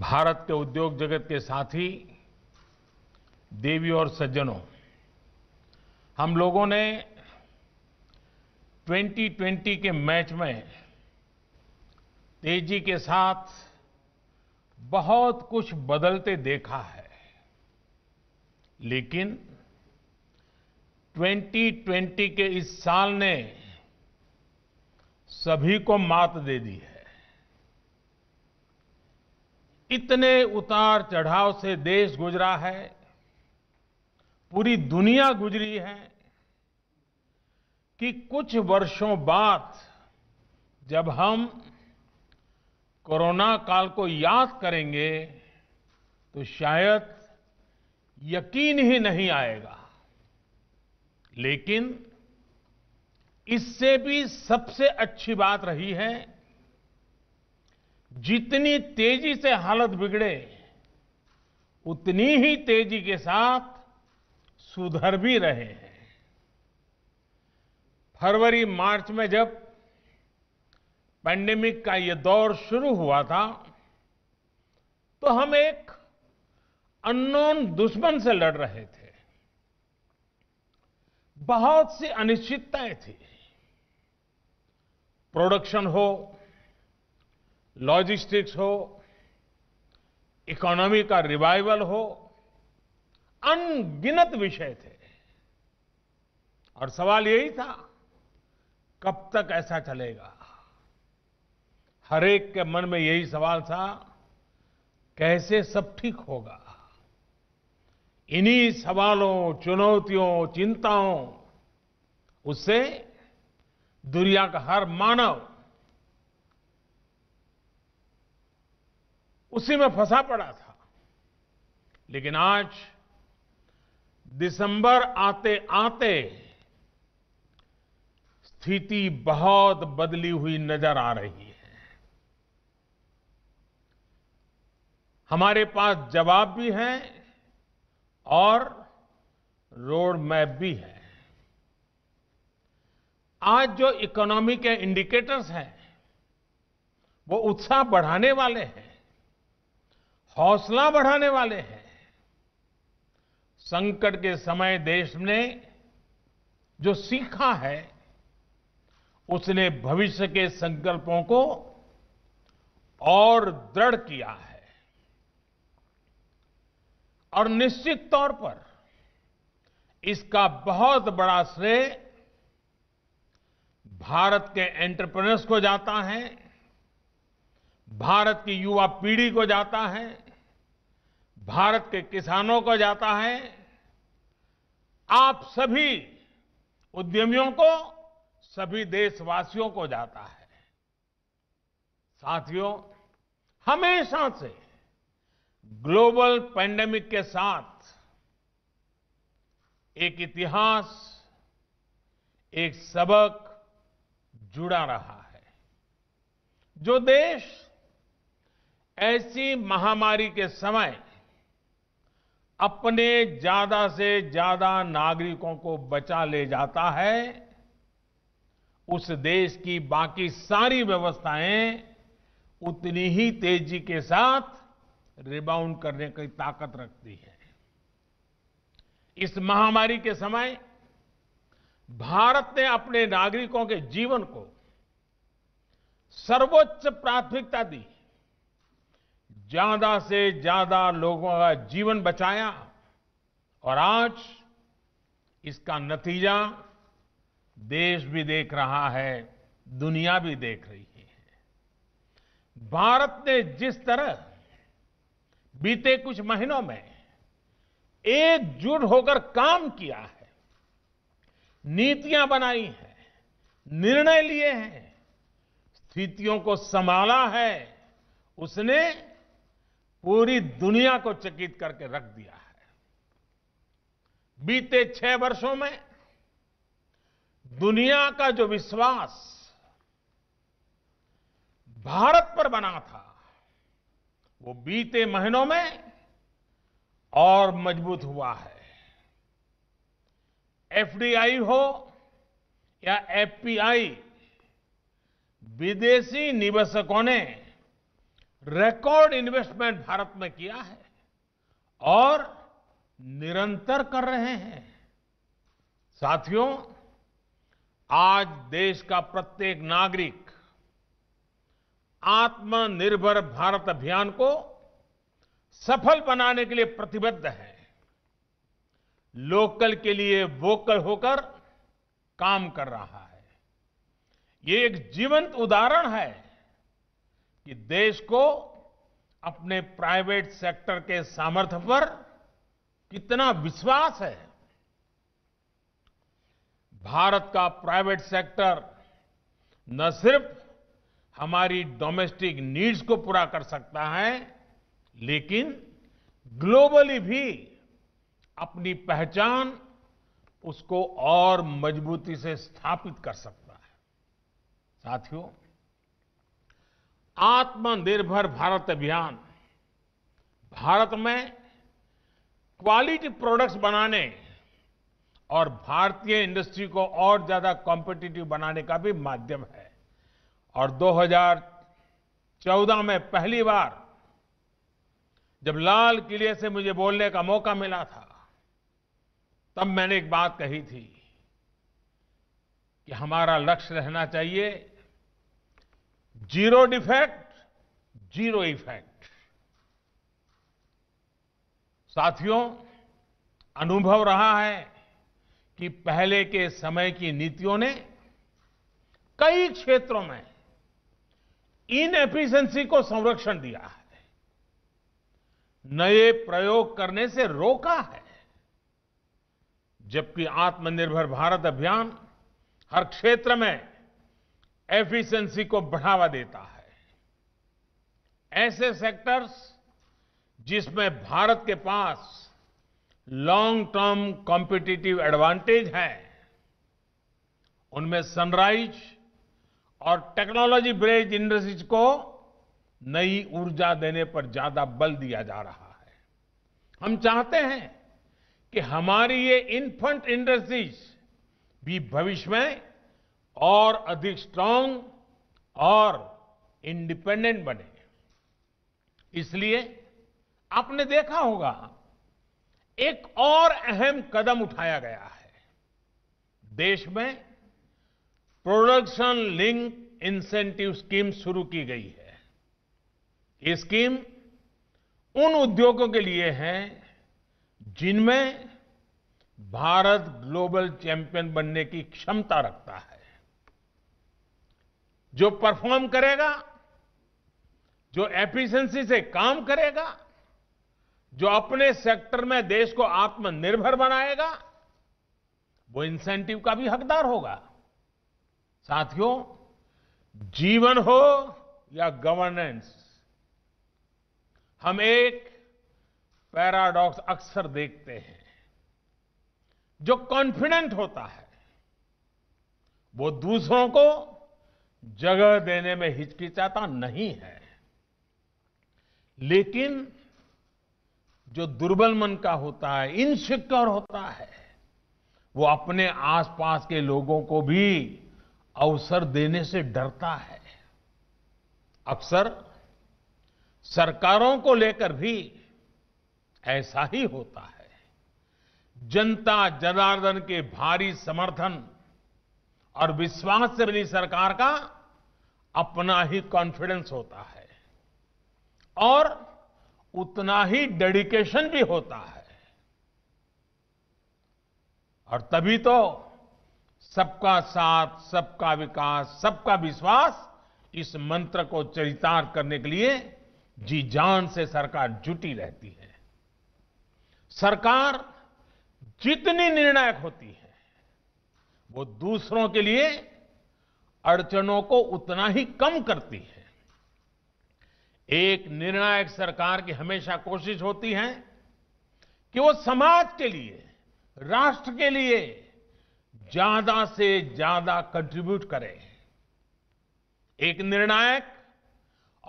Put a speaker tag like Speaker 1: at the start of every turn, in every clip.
Speaker 1: भारत के उद्योग जगत के साथी देवी और सज्जनों हम लोगों ने 2020 के मैच में तेजी के साथ बहुत कुछ बदलते देखा है लेकिन 2020 के इस साल ने सभी को मात दे दी है इतने उतार चढ़ाव से देश गुजरा है पूरी दुनिया गुजरी है कि कुछ वर्षों बाद जब हम कोरोना काल को याद करेंगे तो शायद यकीन ही नहीं आएगा लेकिन इससे भी सबसे अच्छी बात रही है जितनी तेजी से हालत बिगड़े उतनी ही तेजी के साथ सुधर भी रहे हैं फरवरी मार्च में जब पैंडेमिक का ये दौर शुरू हुआ था तो हम एक अननोन दुश्मन से लड़ रहे थे बहुत सी अनिश्चितताएं थी प्रोडक्शन हो लॉजिस्टिक्स हो इकोनॉमी का रिवाइवल हो अनगिनत विषय थे और सवाल यही था कब तक ऐसा चलेगा हरेक के मन में यही सवाल था कैसे सब ठीक होगा इन्हीं सवालों चुनौतियों चिंताओं उससे दुनिया का हर मानव उसी में फंसा पड़ा था लेकिन आज दिसंबर आते आते स्थिति बहुत बदली हुई नजर आ रही है हमारे पास जवाब भी है और रोड मैप भी है आज जो इकोनॉमी के इंडिकेटर्स हैं वो उत्साह बढ़ाने वाले हैं हौसला बढ़ाने वाले हैं संकट के समय देश ने जो सीखा है उसने भविष्य के संकल्पों को और दृढ़ किया है और निश्चित तौर पर इसका बहुत बड़ा श्रेय भारत के एंटरप्रेन्योर्स को जाता है भारत की युवा पीढ़ी को जाता है भारत के किसानों को जाता है आप सभी उद्यमियों को सभी देशवासियों को जाता है साथियों हमेशा से ग्लोबल पैंडेमिक के साथ एक इतिहास एक सबक जुड़ा रहा है जो देश ऐसी महामारी के समय अपने ज्यादा से ज्यादा नागरिकों को बचा ले जाता है उस देश की बाकी सारी व्यवस्थाएं उतनी ही तेजी के साथ रिबाउंड करने की ताकत रखती है इस महामारी के समय भारत ने अपने नागरिकों के जीवन को सर्वोच्च प्राथमिकता दी ज्यादा से ज्यादा लोगों का जीवन बचाया और आज इसका नतीजा देश भी देख रहा है दुनिया भी देख रही है भारत ने जिस तरह बीते कुछ महीनों में एकजुट होकर काम किया है नीतियां बनाई हैं निर्णय लिए हैं स्थितियों को संभाला है उसने पूरी दुनिया को चकित करके रख दिया है बीते छह वर्षों में दुनिया का जो विश्वास भारत पर बना था वो बीते महीनों में और मजबूत हुआ है एफडीआई हो या एफपीआई विदेशी निवेशकों ने रिकॉर्ड इन्वेस्टमेंट भारत में किया है और निरंतर कर रहे हैं साथियों आज देश का प्रत्येक नागरिक आत्मनिर्भर भारत अभियान को सफल बनाने के लिए प्रतिबद्ध है लोकल के लिए वोकल होकर काम कर रहा है ये एक जीवंत उदाहरण है कि देश को अपने प्राइवेट सेक्टर के सामर्थ्य पर कितना विश्वास है भारत का प्राइवेट सेक्टर न सिर्फ हमारी डोमेस्टिक नीड्स को पूरा कर सकता है लेकिन ग्लोबली भी अपनी पहचान उसको और मजबूती से स्थापित कर सकता है साथियों आत्मनिर्भर भारत अभियान भारत में क्वालिटी प्रोडक्ट्स बनाने और भारतीय इंडस्ट्री को और ज्यादा कॉम्पिटिटिव बनाने का भी माध्यम है और 2014 में पहली बार जब लाल किले से मुझे बोलने का मौका मिला था तब मैंने एक बात कही थी कि हमारा लक्ष्य रहना चाहिए जीरो डिफेक्ट जीरो इफेक्ट साथियों अनुभव रहा है कि पहले के समय की नीतियों ने कई क्षेत्रों में इन एफिशिएंसी को संरक्षण दिया है नए प्रयोग करने से रोका है जबकि आत्मनिर्भर भारत अभियान हर क्षेत्र में एफिशिएंसी को बढ़ावा देता है ऐसे सेक्टर्स जिसमें भारत के पास लॉन्ग टर्म कॉम्पिटिटिव एडवांटेज है उनमें सनराइज और टेक्नोलॉजी ब्रेज इंडस्ट्रीज को नई ऊर्जा देने पर ज्यादा बल दिया जा रहा है हम चाहते हैं कि हमारी ये इन्फंट इंडस्ट्रीज भी भविष्य में और अधिक स्ट्रांग और इंडिपेंडेंट बने इसलिए आपने देखा होगा एक और अहम कदम उठाया गया है देश में प्रोडक्शन लिंक इंसेंटिव स्कीम शुरू की गई है ये स्कीम उन उद्योगों के लिए है जिनमें भारत ग्लोबल चैंपियन बनने की क्षमता रखता है जो परफॉर्म करेगा जो एफिशिएंसी से काम करेगा जो अपने सेक्टर में देश को आत्मनिर्भर बनाएगा वो इंसेंटिव का भी हकदार होगा साथियों जीवन हो या गवर्नेंस हम एक पैराडॉक्स अक्सर देखते हैं जो कॉन्फिडेंट होता है वो दूसरों को जगह देने में हिचकिचाता नहीं है लेकिन जो दुर्बल मन का होता है इनसिक्योर होता है वो अपने आसपास के लोगों को भी अवसर देने से डरता है अक्सर सरकारों को लेकर भी ऐसा ही होता है जनता जनार्दन के भारी समर्थन और विश्वास से बनी सरकार का अपना ही कॉन्फिडेंस होता है और उतना ही डेडिकेशन भी होता है और तभी तो सबका साथ सबका विकास सबका विश्वास इस मंत्र को चरितार्थ करने के लिए जी जान से सरकार जुटी रहती है सरकार जितनी निर्णायक होती है वो दूसरों के लिए अड़चनों को उतना ही कम करती है एक निर्णायक सरकार की हमेशा कोशिश होती है कि वो समाज के लिए राष्ट्र के लिए ज्यादा से ज्यादा कंट्रीब्यूट करे एक निर्णायक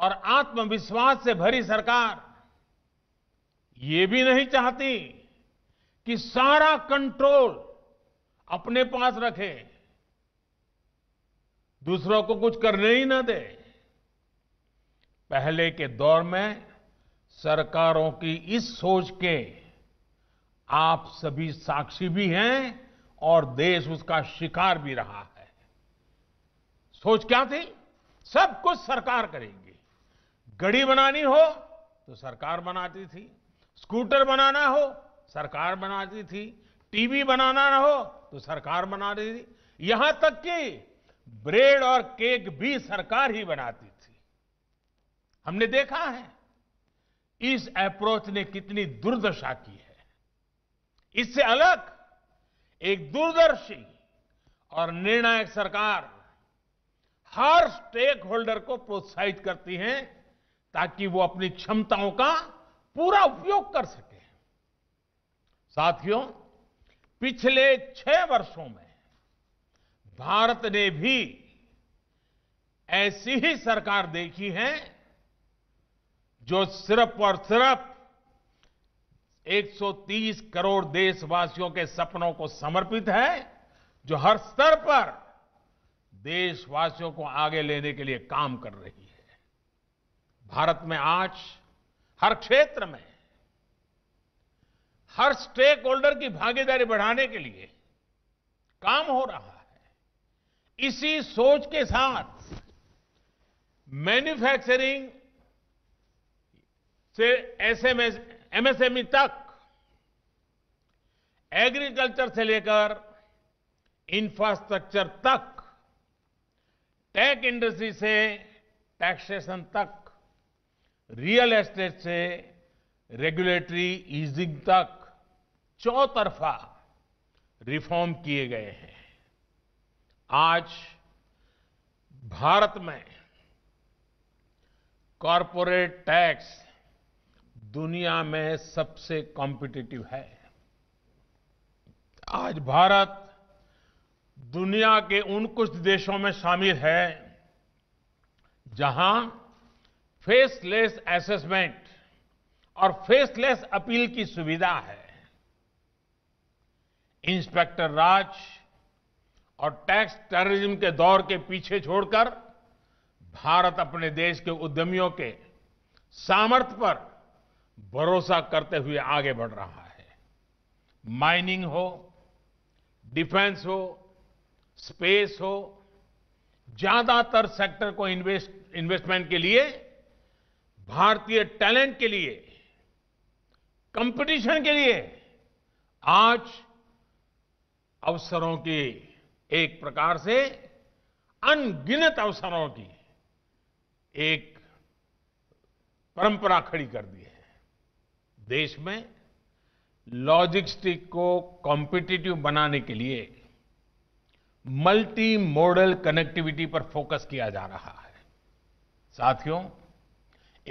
Speaker 1: और आत्मविश्वास से भरी सरकार ये भी नहीं चाहती कि सारा कंट्रोल अपने पास रखें दूसरों को कुछ करने ही ना दें पहले के दौर में सरकारों की इस सोच के आप सभी साक्षी भी हैं और देश उसका शिकार भी रहा है सोच क्या थी सब कुछ सरकार करेगी गड़ी बनानी हो तो सरकार बनाती थी स्कूटर बनाना हो सरकार बनाती थी टीवी बनाना हो तो सरकार बना रही थी यहां तक कि ब्रेड और केक भी सरकार ही बनाती थी हमने देखा है इस अप्रोच ने कितनी दुर्दशा की है इससे अलग एक दूरदर्शी और निर्णायक सरकार हर स्टेक होल्डर को प्रोत्साहित करती है ताकि वो अपनी क्षमताओं का पूरा उपयोग कर सके साथियों पिछले छह वर्षों में भारत ने भी ऐसी ही सरकार देखी है जो सिर्फ और सिर्फ 130 करोड़ देशवासियों के सपनों को समर्पित है जो हर स्तर पर देशवासियों को आगे लेने के लिए काम कर रही है भारत में आज हर क्षेत्र में हर स्टेक होल्डर की भागीदारी बढ़ाने के लिए काम हो रहा है इसी सोच के साथ मैन्युफैक्चरिंग से एसएमएस एमएसएमई e तक एग्रीकल्चर से लेकर इंफ्रास्ट्रक्चर तक टेक इंडस्ट्री से टैक्सेशन तक रियल एस्टेट से रेगुलेटरी ईजिंग तक चौतरफा रिफॉर्म किए गए हैं आज भारत में कॉरपोरेट टैक्स दुनिया में सबसे कॉम्पिटिटिव है आज भारत दुनिया के उन कुछ देशों में शामिल है जहां फेसलेस असेसमेंट और फेसलेस अपील की सुविधा है इंस्पेक्टर राज और टैक्स टेररिज्म के दौर के पीछे छोड़कर भारत अपने देश के उद्यमियों के सामर्थ्य पर भरोसा करते हुए आगे बढ़ रहा है माइनिंग हो डिफेंस हो स्पेस हो ज्यादातर सेक्टर को इन्वेस्ट इन्वेस्टमेंट के लिए भारतीय टैलेंट के लिए कंपटीशन के लिए आज अवसरों की एक प्रकार से अनगिनत अवसरों की एक परंपरा खड़ी कर दी है देश में लॉजिस्टिक को कॉम्पिटिटिव बनाने के लिए मल्टी मॉडल कनेक्टिविटी पर फोकस किया जा रहा है साथियों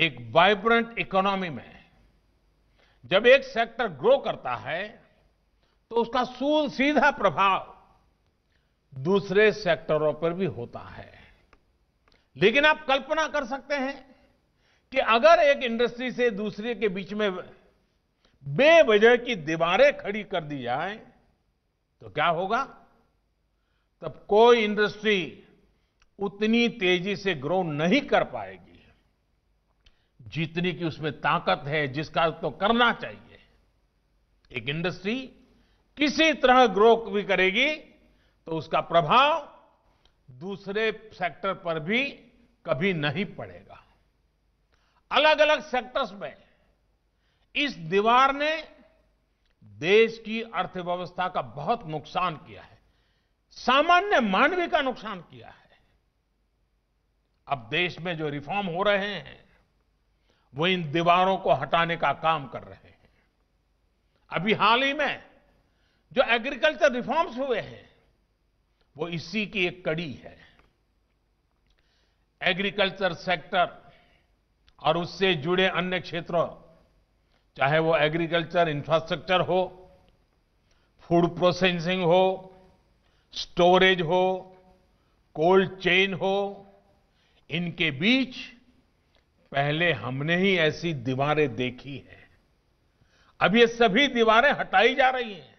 Speaker 1: एक वाइब्रेंट इकोनॉमी में जब एक सेक्टर ग्रो करता है तो उसका सूल सीधा प्रभाव दूसरे सेक्टरों पर भी होता है लेकिन आप कल्पना कर सकते हैं कि अगर एक इंडस्ट्री से दूसरे के बीच में बेवजह की दीवारें खड़ी कर दी जाए तो क्या होगा तब कोई इंडस्ट्री उतनी तेजी से ग्रो नहीं कर पाएगी जितनी की उसमें ताकत है जिसका तो करना चाहिए एक इंडस्ट्री किसी तरह ग्रो भी करेगी तो उसका प्रभाव दूसरे सेक्टर पर भी कभी नहीं पड़ेगा अलग अलग सेक्टर्स में इस दीवार ने देश की अर्थव्यवस्था का बहुत नुकसान किया है सामान्य मानवीय का नुकसान किया है अब देश में जो रिफॉर्म हो रहे हैं वो इन दीवारों को हटाने का काम कर रहे हैं अभी हाल ही में जो एग्रीकल्चर रिफॉर्म्स हुए हैं वो इसी की एक कड़ी है एग्रीकल्चर सेक्टर और उससे जुड़े अन्य क्षेत्रों चाहे वो एग्रीकल्चर इंफ्रास्ट्रक्चर हो फूड प्रोसेसिंग हो स्टोरेज हो कोल्ड चेन हो इनके बीच पहले हमने ही ऐसी दीवारें देखी हैं अब ये सभी दीवारें हटाई जा रही हैं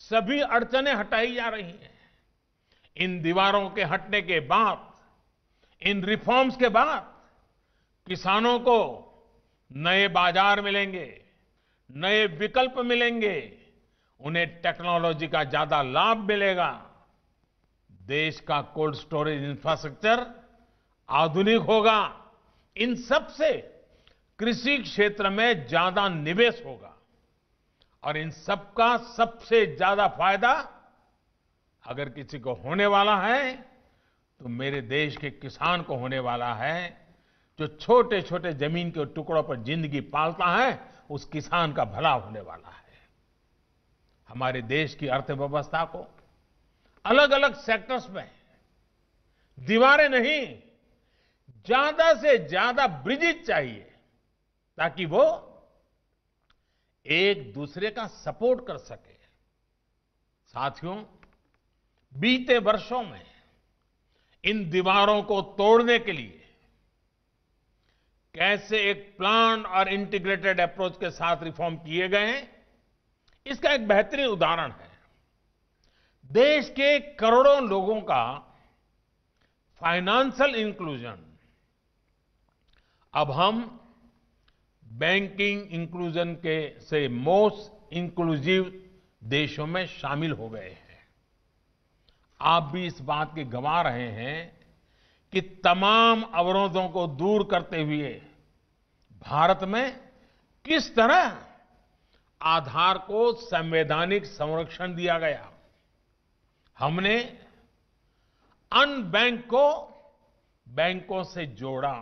Speaker 1: सभी अड़चने हटाई जा रही हैं इन दीवारों के हटने के बाद इन रिफॉर्म्स के बाद किसानों को नए बाजार मिलेंगे नए विकल्प मिलेंगे उन्हें टेक्नोलॉजी का ज्यादा लाभ मिलेगा देश का कोल्ड स्टोरेज इंफ्रास्ट्रक्चर आधुनिक होगा इन सब से कृषि क्षेत्र में ज्यादा निवेश होगा और इन सब का सबसे ज्यादा फायदा अगर किसी को होने वाला है तो मेरे देश के किसान को होने वाला है जो छोटे छोटे जमीन के टुकड़ों पर जिंदगी पालता है उस किसान का भला होने वाला है हमारे देश की अर्थव्यवस्था को अलग अलग सेक्टर्स में दीवारें नहीं ज्यादा से ज्यादा ब्रिजिज चाहिए ताकि वो एक दूसरे का सपोर्ट कर सके साथियों बीते वर्षों में इन दीवारों को तोड़ने के लिए कैसे एक प्लान और इंटीग्रेटेड अप्रोच के साथ रिफॉर्म किए गए हैं इसका एक बेहतरीन उदाहरण है देश के करोड़ों लोगों का फाइनेंशियल इंक्लूजन अब हम बैंकिंग इंक्लूजन के से मोस्ट इंक्लूसिव देशों में शामिल हो गए हैं आप भी इस बात के गवाह रहे हैं कि तमाम अवरोधों को दूर करते हुए भारत में किस तरह आधार को संवैधानिक संरक्षण दिया गया हमने अनबैंक को बैंकों से जोड़ा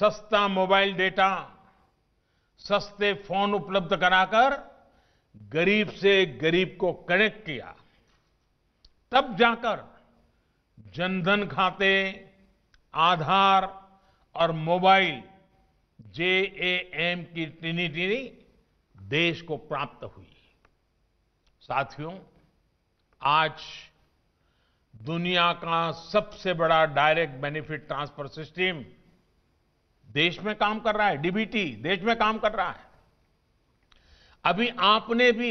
Speaker 1: सस्ता मोबाइल डेटा सस्ते फोन उपलब्ध कराकर गरीब से गरीब को कनेक्ट किया तब जाकर जनधन खाते आधार और मोबाइल जेएएम की टिनी देश को प्राप्त हुई साथियों आज दुनिया का सबसे बड़ा डायरेक्ट बेनिफिट ट्रांसफर सिस्टम देश में काम कर रहा है डीबीटी देश में काम कर रहा है अभी आपने भी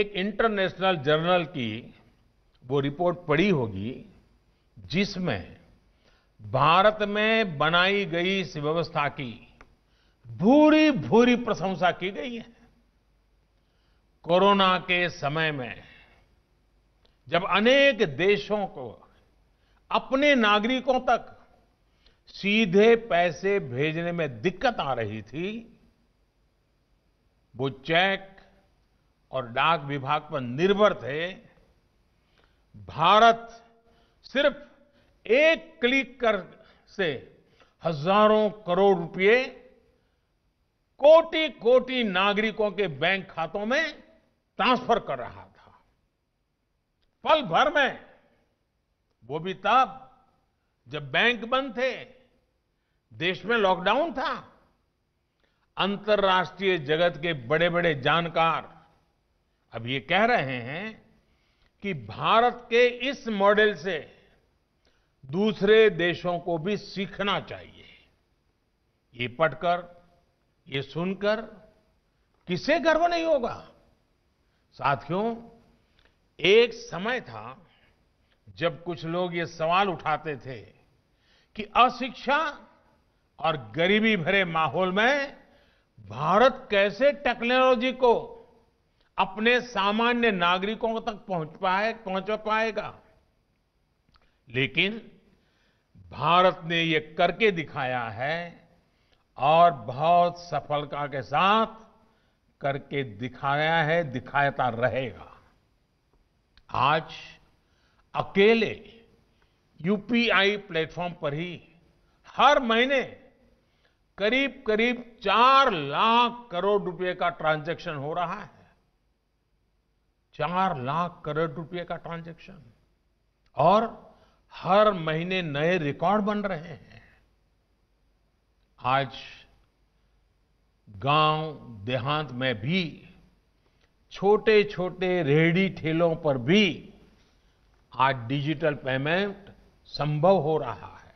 Speaker 1: एक इंटरनेशनल जर्नल की वो रिपोर्ट पड़ी होगी जिसमें भारत में बनाई गई इस व्यवस्था की भूरी भूरी प्रशंसा की गई है कोरोना के समय में जब अनेक देशों को अपने नागरिकों तक सीधे पैसे भेजने में दिक्कत आ रही थी वो चेक और डाक विभाग पर निर्भर थे भारत सिर्फ एक क्लिक कर से हजारों करोड़ रुपए कोटि कोटि नागरिकों के बैंक खातों में ट्रांसफर कर रहा था पल भर में वो भी तब जब बैंक बंद थे देश में लॉकडाउन था अंतर्राष्ट्रीय जगत के बड़े बड़े जानकार अब ये कह रहे हैं कि भारत के इस मॉडल से दूसरे देशों को भी सीखना चाहिए ये पढ़कर ये सुनकर किसे गर्व नहीं होगा साथियों एक समय था जब कुछ लोग ये सवाल उठाते थे कि अशिक्षा और गरीबी भरे माहौल में भारत कैसे टेक्नोलॉजी को अपने सामान्य नागरिकों तक पहुंच पाए पहुंच पाएगा लेकिन भारत ने यह करके दिखाया है और बहुत सफलता के साथ करके दिखाया है दिखाता रहेगा आज अकेले यूपीआई प्लेटफॉर्म पर ही हर महीने करीब करीब चार लाख करोड़ रुपए का ट्रांजैक्शन हो रहा है चार लाख करोड़ रुपए का ट्रांजैक्शन और हर महीने नए रिकॉर्ड बन रहे हैं आज गांव देहांत में भी छोटे छोटे रेहड़ी ठेलों पर भी आज डिजिटल पेमेंट संभव हो रहा है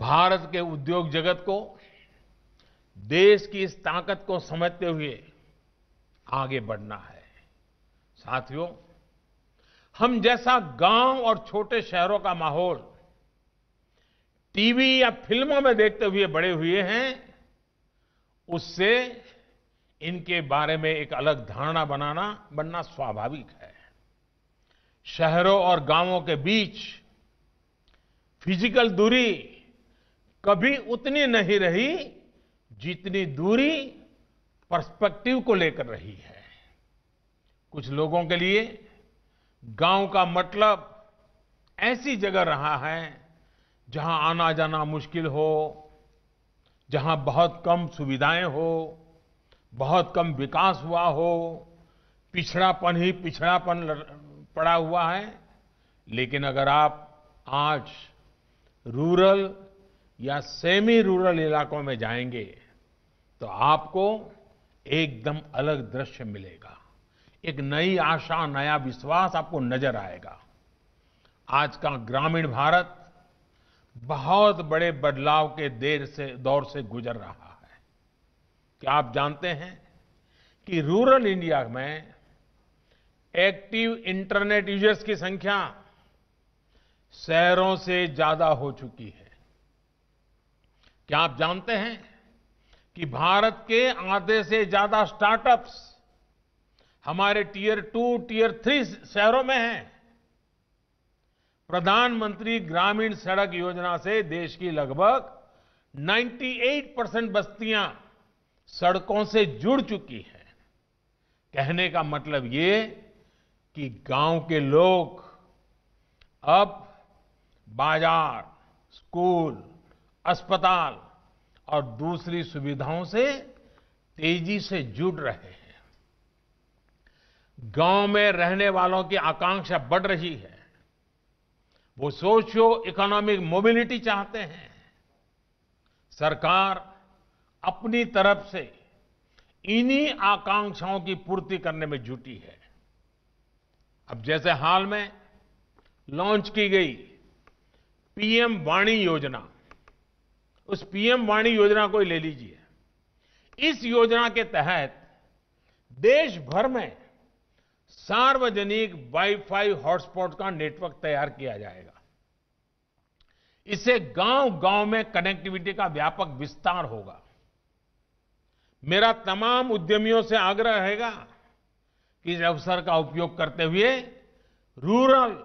Speaker 1: भारत के उद्योग जगत को देश की इस ताकत को समझते हुए आगे बढ़ना है साथियों हम जैसा गांव और छोटे शहरों का माहौल टीवी या फिल्मों में देखते हुए बड़े हुए हैं उससे इनके बारे में एक अलग धारणा बनाना बनना स्वाभाविक है शहरों और गांवों के बीच फिजिकल दूरी कभी उतनी नहीं रही जितनी दूरी पर्सपेक्टिव को लेकर रही है कुछ लोगों के लिए गांव का मतलब ऐसी जगह रहा है जहां आना जाना मुश्किल हो जहां बहुत कम सुविधाएं हो बहुत कम विकास हुआ हो पिछड़ापन ही पिछड़ापन पड़ा हुआ है लेकिन अगर आप आज रूरल या सेमी रूरल इलाकों में जाएंगे तो आपको एकदम अलग दृश्य मिलेगा एक नई आशा नया विश्वास आपको नजर आएगा आज का ग्रामीण भारत बहुत बड़े बदलाव के देर से दौर से गुजर रहा है क्या आप जानते हैं कि रूरल इंडिया में एक्टिव इंटरनेट यूजर्स की संख्या शहरों से ज्यादा हो चुकी है क्या आप जानते हैं कि भारत के आधे से ज्यादा स्टार्टअप्स हमारे टीयर टू टीयर थ्री शहरों में हैं प्रधानमंत्री ग्रामीण सड़क योजना से देश की लगभग 98 परसेंट बस्तियां सड़कों से जुड़ चुकी हैं कहने का मतलब ये कि गांव के लोग अब बाजार स्कूल अस्पताल और दूसरी सुविधाओं से तेजी से जुड़ रहे हैं गांव में रहने वालों की आकांक्षा बढ़ रही है वो सोशियो इकोनॉमिक मोबिलिटी चाहते हैं सरकार अपनी तरफ से इन्हीं आकांक्षाओं की पूर्ति करने में जुटी है अब जैसे हाल में लॉन्च की गई पीएम वाणी योजना उस पीएम वाणी योजना को ही ले लीजिए इस योजना के तहत देश भर में सार्वजनिक वाईफाई हॉटस्पॉट का नेटवर्क तैयार किया जाएगा इससे गांव गांव में कनेक्टिविटी का व्यापक विस्तार होगा मेरा तमाम उद्यमियों से आग्रह रहेगा कि इस अवसर का उपयोग करते हुए रूरल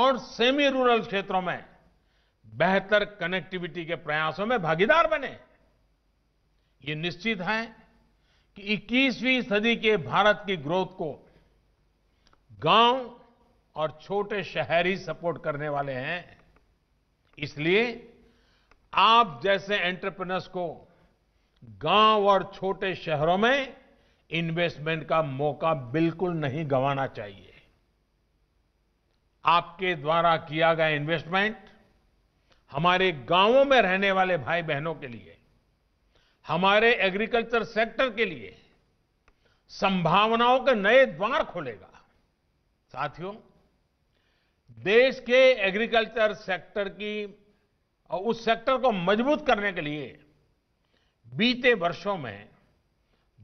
Speaker 1: और सेमी रूरल क्षेत्रों में बेहतर कनेक्टिविटी के प्रयासों में भागीदार बने ये निश्चित है कि 21वीं सदी के भारत की ग्रोथ को गांव और छोटे शहर ही सपोर्ट करने वाले हैं इसलिए आप जैसे एंटरप्रेनर्स को गांव और छोटे शहरों में इन्वेस्टमेंट का मौका बिल्कुल नहीं गंवाना चाहिए आपके द्वारा किया गया इन्वेस्टमेंट हमारे गांवों में रहने वाले भाई बहनों के लिए हमारे एग्रीकल्चर सेक्टर के लिए संभावनाओं के नए द्वार खोलेगा साथियों देश के एग्रीकल्चर सेक्टर की और उस सेक्टर को मजबूत करने के लिए बीते वर्षों में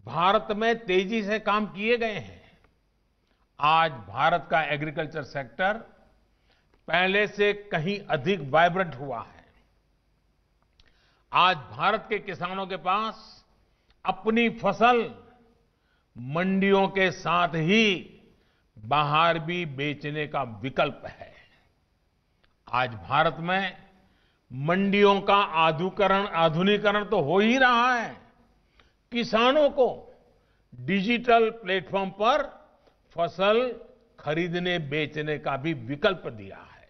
Speaker 1: भारत में तेजी से काम किए गए हैं आज भारत का एग्रीकल्चर सेक्टर पहले से कहीं अधिक वाइब्रेंट हुआ है आज भारत के किसानों के पास अपनी फसल मंडियों के साथ ही बाहर भी बेचने का विकल्प है आज भारत में मंडियों का आधुकरण आधुनिकरण तो हो ही रहा है किसानों को डिजिटल प्लेटफॉर्म पर फसल खरीदने बेचने का भी विकल्प दिया है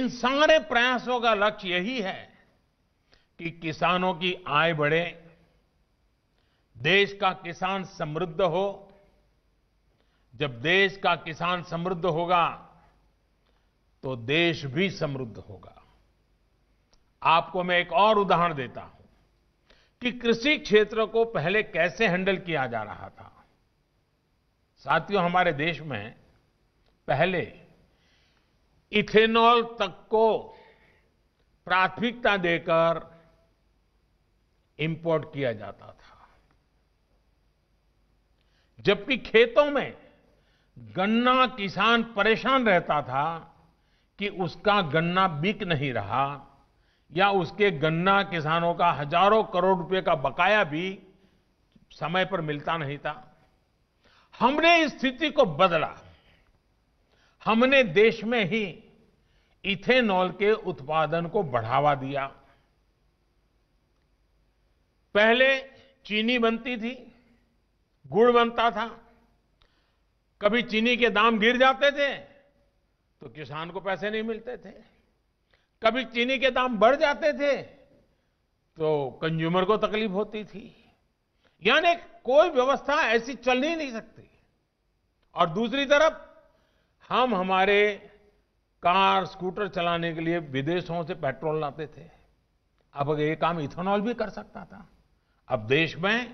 Speaker 1: इन सारे प्रयासों का लक्ष्य यही है कि किसानों की आय बढ़े देश का किसान समृद्ध हो जब देश का किसान समृद्ध होगा तो देश भी समृद्ध होगा आपको मैं एक और उदाहरण देता हूं कि कृषि क्षेत्र को पहले कैसे हैंडल किया जा रहा था साथियों हमारे देश में पहले इथेनॉल तक को प्राथमिकता देकर इंपोर्ट किया जाता था जबकि खेतों में गन्ना किसान परेशान रहता था कि उसका गन्ना बिक नहीं रहा या उसके गन्ना किसानों का हजारों करोड़ रुपए का बकाया भी समय पर मिलता नहीं था हमने इस स्थिति को बदला हमने देश में ही इथेनॉल के उत्पादन को बढ़ावा दिया पहले चीनी बनती थी गुड़ बनता था कभी चीनी के दाम गिर जाते थे तो किसान को पैसे नहीं मिलते थे कभी चीनी के दाम बढ़ जाते थे तो कंज्यूमर को तकलीफ होती थी यानी कोई व्यवस्था ऐसी चल ही नहीं सकती और दूसरी तरफ हम हमारे कार स्कूटर चलाने के लिए विदेशों से पेट्रोल लाते थे अब ये काम इथेनॉल भी कर सकता था अब देश में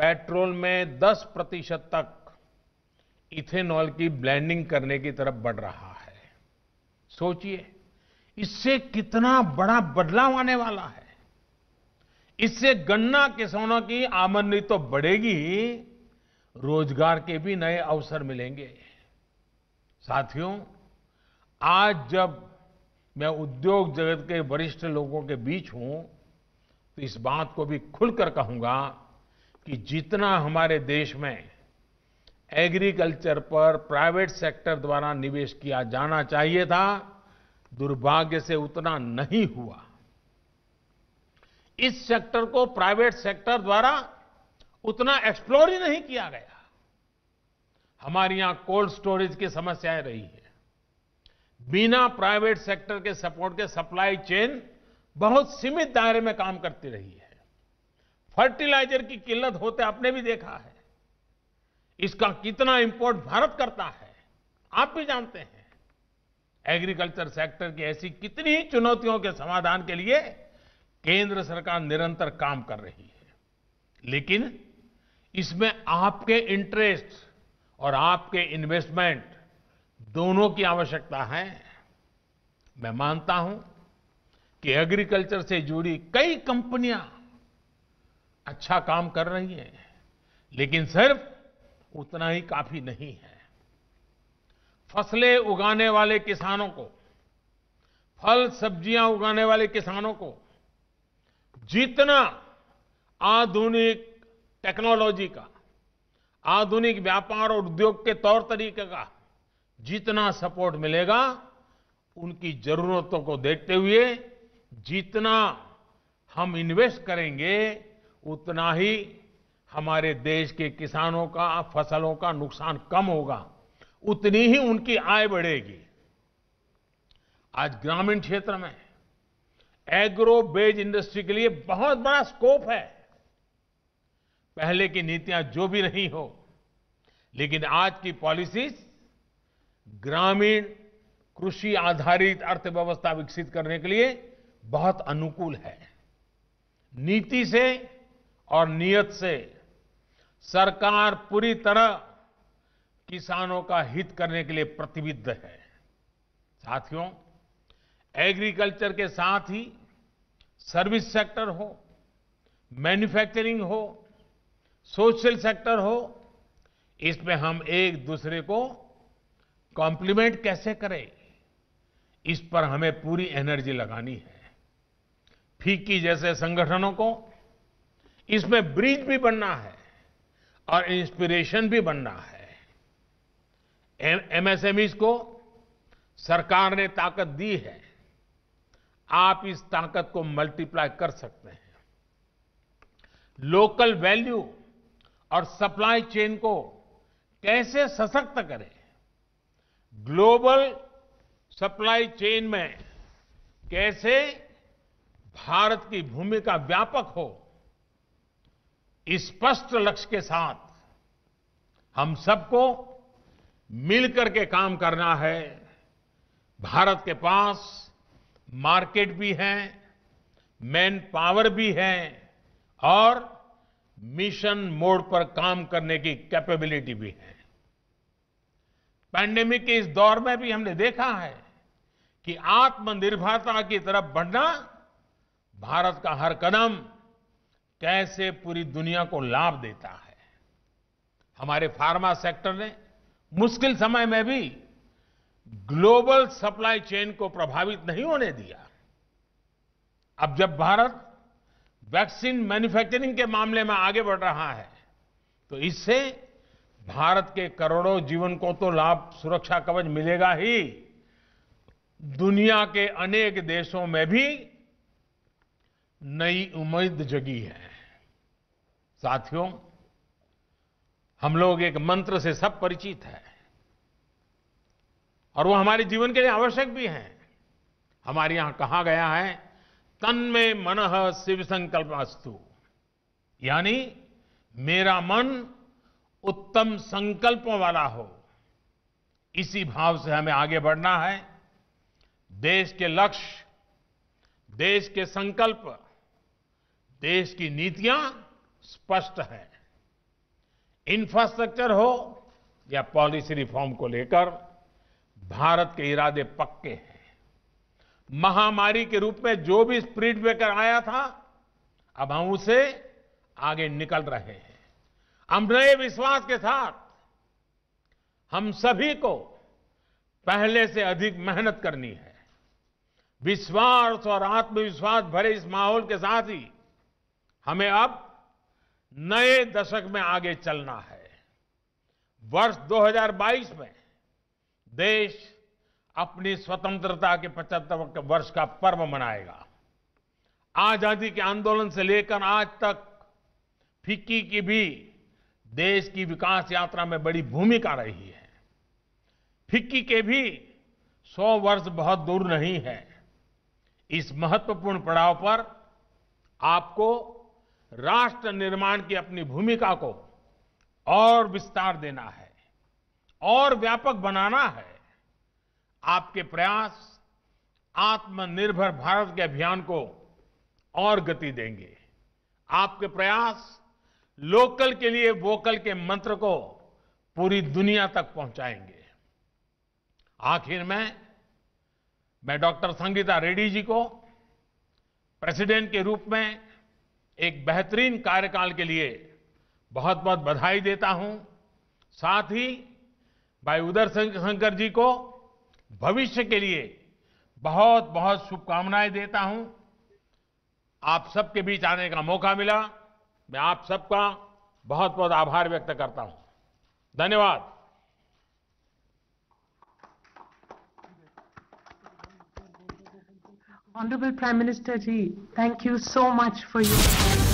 Speaker 1: पेट्रोल में 10 प्रतिशत तक इथेनॉल की ब्लेंडिंग करने की तरफ बढ़ रहा है सोचिए इससे कितना बड़ा बदलाव आने वाला है इससे गन्ना किसानों की आमदनी तो बढ़ेगी रोजगार के भी नए अवसर मिलेंगे साथियों आज जब मैं उद्योग जगत के वरिष्ठ लोगों के बीच हूं तो इस बात को भी खुलकर कहूंगा कि जितना हमारे देश में एग्रीकल्चर पर प्राइवेट सेक्टर द्वारा निवेश किया जाना चाहिए था दुर्भाग्य से उतना नहीं हुआ इस सेक्टर को प्राइवेट सेक्टर द्वारा उतना एक्सप्लोर ही नहीं किया गया हमारे यहां कोल्ड स्टोरेज की समस्याएं रही है बिना प्राइवेट सेक्टर के सपोर्ट के सप्लाई चेन बहुत सीमित दायरे में काम करती रही है फर्टिलाइजर की किल्लत होते आपने भी देखा है इसका कितना इंपोर्ट भारत करता है आप भी जानते हैं एग्रीकल्चर सेक्टर की ऐसी कितनी चुनौतियों के समाधान के लिए केंद्र सरकार निरंतर काम कर रही है लेकिन इसमें आपके इंटरेस्ट और आपके इन्वेस्टमेंट दोनों की आवश्यकता है मैं मानता हूं कि एग्रीकल्चर से जुड़ी कई कंपनियां अच्छा काम कर रही हैं लेकिन सिर्फ उतना ही काफी नहीं है फसलें उगाने वाले किसानों को फल सब्जियां उगाने वाले किसानों को जितना आधुनिक टेक्नोलॉजी का आधुनिक व्यापार और उद्योग के तौर तरीके का जितना सपोर्ट मिलेगा उनकी जरूरतों को देखते हुए जितना हम इन्वेस्ट करेंगे उतना ही हमारे देश के किसानों का फसलों का नुकसान कम होगा उतनी ही उनकी आय बढ़ेगी आज ग्रामीण क्षेत्र में एग्रो बेज इंडस्ट्री के लिए बहुत बड़ा स्कोप है पहले की नीतियां जो भी रही हो लेकिन आज की पॉलिसीज ग्रामीण कृषि आधारित अर्थव्यवस्था विकसित करने के लिए बहुत अनुकूल है नीति से और नियत से सरकार पूरी तरह किसानों का हित करने के लिए प्रतिबद्ध है साथियों एग्रीकल्चर के साथ ही सर्विस सेक्टर हो मैन्युफैक्चरिंग हो सोशल सेक्टर हो इसमें हम एक दूसरे को कॉम्प्लीमेंट कैसे करें इस पर हमें पूरी एनर्जी लगानी है फीकी जैसे संगठनों को इसमें ब्रिज भी बनना है और इंस्पिरेशन भी बनना है एमएसएमईज को सरकार ने ताकत दी है आप इस ताकत को मल्टीप्लाई कर सकते हैं लोकल वैल्यू और सप्लाई चेन को कैसे सशक्त करें ग्लोबल सप्लाई चेन में कैसे भारत की भूमिका व्यापक हो स्पष्ट लक्ष्य के साथ हम सबको मिलकर के काम करना है भारत के पास मार्केट भी है मैन पावर भी है और मिशन मोड पर काम करने की कैपेबिलिटी भी है पैंडेमिक के इस दौर में भी हमने देखा है कि आत्मनिर्भरता की तरफ बढ़ना भारत का हर कदम कैसे पूरी दुनिया को लाभ देता है हमारे फार्मा सेक्टर ने मुश्किल समय में भी ग्लोबल सप्लाई चेन को प्रभावित नहीं होने दिया अब जब भारत वैक्सीन मैन्युफैक्चरिंग के मामले में आगे बढ़ रहा है तो इससे भारत के करोड़ों जीवन को तो लाभ सुरक्षा कवच मिलेगा ही दुनिया के अनेक देशों में भी नई उम्मीद जगी है साथियों हम लोग एक मंत्र से सब परिचित है और वो हमारे जीवन के लिए आवश्यक भी है हमारे यहां कहा गया है तन में मन शिव संकल्प अस्तु यानी मेरा मन उत्तम संकल्पों वाला हो इसी भाव से हमें आगे बढ़ना है देश के लक्ष्य देश के संकल्प देश की नीतियां स्पष्ट हैं इंफ्रास्ट्रक्चर हो या पॉलिसी रिफॉर्म को लेकर भारत के इरादे पक्के हैं महामारी के रूप में जो भी स्प्रिट ब्रेकर आया था अब हम उसे आगे निकल रहे हैं हम नए विश्वास के साथ हम सभी को पहले से अधिक मेहनत करनी है विश्वास और आत्मविश्वास भरे इस माहौल के साथ ही हमें अब नए दशक में आगे चलना है वर्ष 2022 में देश अपनी स्वतंत्रता के पचहत्तर वर्ष का पर्व मनाएगा आजादी के आंदोलन से लेकर आज तक फिक्की की भी देश की विकास यात्रा में बड़ी भूमिका रही है फिक्की के भी 100 वर्ष बहुत दूर नहीं है इस महत्वपूर्ण पड़ाव पर आपको राष्ट्र निर्माण की अपनी भूमिका को और विस्तार देना है और व्यापक बनाना है आपके प्रयास आत्मनिर्भर भारत के अभियान को और गति देंगे आपके प्रयास लोकल के लिए वोकल के मंत्र को पूरी दुनिया तक पहुंचाएंगे आखिर में मैं डॉक्टर संगीता रेड्डी जी को प्रेसिडेंट के रूप में एक बेहतरीन कार्यकाल के लिए बहुत बहुत बधाई देता हूं साथ ही भाई उदर शंकर जी को भविष्य के लिए बहुत बहुत शुभकामनाएं देता हूं आप सबके बीच आने का मौका मिला मैं आप सबका बहुत बहुत आभार व्यक्त करता हूं धन्यवाद Honorable Prime Minister Ji, thank you so much for your.